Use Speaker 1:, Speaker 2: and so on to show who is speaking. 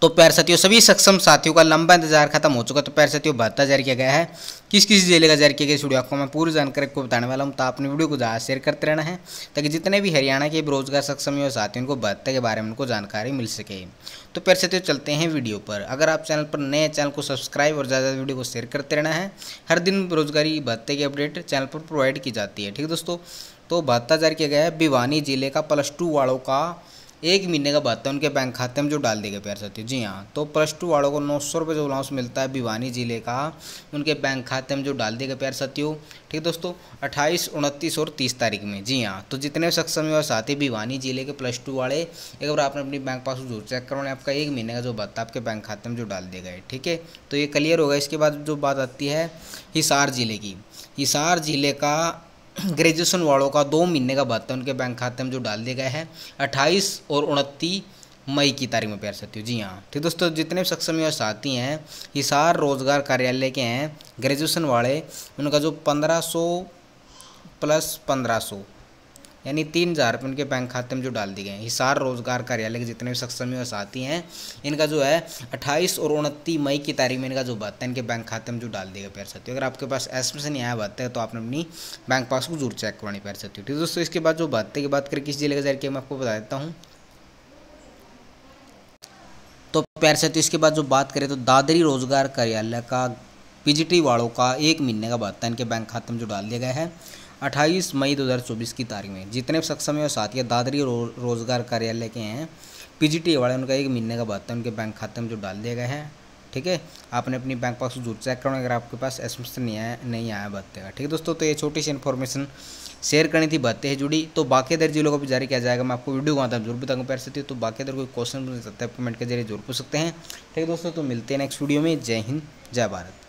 Speaker 1: तो पैर साथियों सभी सक्षम साथियों का लंबा इंतजार खत्म हो चुका तो पैर साथियों भत्ता जारी किया गया है किस किस जिले का जारी किया गया इस वीडियो आपको मैं पूरी जानकारी आपको बताने वाला हूँ तो आपने वीडियो को ज़्यादा शेयर करते रहना है ताकि जितने भी हरियाणा के बेरोजगार सक्षम युवा साथी उनको भत्ते के बारे में उनको जानकारी मिल सके तो पैर साथियों चलते हैं वीडियो पर अगर आप चैनल पर नए चैनल को सब्सक्राइब और ज़्यादा वीडियो को शेयर करते रहना है हर दिन बेरोजगारी भत्ते की अपडेट चैनल पर प्रोवाइड की जाती है ठीक है दोस्तों तो भत्ता जारी किया गया है भिवानी जिले का प्लस टू वालों का एक महीने का भत्ता उनके बैंक खाते में जो डाल दिए गए प्यार साथियों जी हाँ तो प्लस टू वालों को नौ सौ रुपये जो अलाउंस मिलता है भिवानी जिले का उनके बैंक खाते में जो डाल दिए गए प्यार साथियों ठीक है दोस्तों अट्ठाईस उनतीस और तीस तारीख में जी हाँ तो जितने सक्षम और साथी भिवानी जिले के प्लस टू वाले एक बार आपने अपनी बैंक पासबुक जरूर चेक करवाने आपका एक महीने का जो भत्ता आपके बैंक खाते में जो डाल दिए गए है ठीक है तो ये क्लियर होगा इसके बाद जो बात आती है हिसार जिले की हिसार जिले का ग्रेजुएशन वालों का दो महीने का भत्ता उनके बैंक खाते में जो डाल दिया गया है अट्ठाईस और उनतीस मई की तारीख में पैर सकती हूँ जी हाँ ठीक दोस्तों जितने भी सक्षम युवा साथी हैं हिसार रोजगार कार्यालय के हैं ग्रेजुएशन वाले उनका जो पंद्रह सौ प्लस पंद्रह सौ यानी तीन हज़ार रुपये उनके बैंक खाते में जो डाल दिए गए हैं हिसार रोजगार कार्यालय के जितने भी सक्षम और साथी हैं इनका जो है अट्ठाईस और उनतीस मई की तारीख में इनका जो भत्ता है इनके बैंक खाते में जो डाल दिया गया प्यार अगर आपके पास एस में से नहीं आया भत्ता है तो आपने अपनी बैंक पासबुक जरूर चेक करवानी पैर सकती ठीक दोस्तों इसके बाद जो भत्ते की बात करें किस जिले का जरिए मैं आपको बता देता हूँ तो पैर साथियों इसके बाद जो बात करें तो दादरी रोजगार कार्यालय का पीजीटी वालों का एक महीने का भत्ता इनके बैंक खाते में जो डाल दिया गया है 28 मई 2024 की तारीख में जितने भी सक्षम और साथी दादरी रो, रोजगार कार्यालय के हैं पीजीटी वाले उनका एक महीने का भत्ता उनके बैंक खाते में जो डाल दिया गया है ठीक है आपने अपनी बैंक पास जरूर चेक करना अगर आपके पास एसएमएस नहीं आया नहीं आया भत्ते का ठीक है दोस्तों तो ये छोटी सी इन्फॉर्मेशन शेयर करनी थी भत्ते से जुड़ी तो बाकी दर जिलों को भी जारी किया जाएगा मैं आपको वीडियो को जरूर बताऊंगा पैर सकती हूँ तो बाकी दर कोई क्वेश्चन पूछ सकते हैं कमेंट के जरिए जरूर पूछ सकते हैं ठीक है दोस्तों तो मिलते हैं नेक्स्ट वीडियो में जय हिंद जय भारत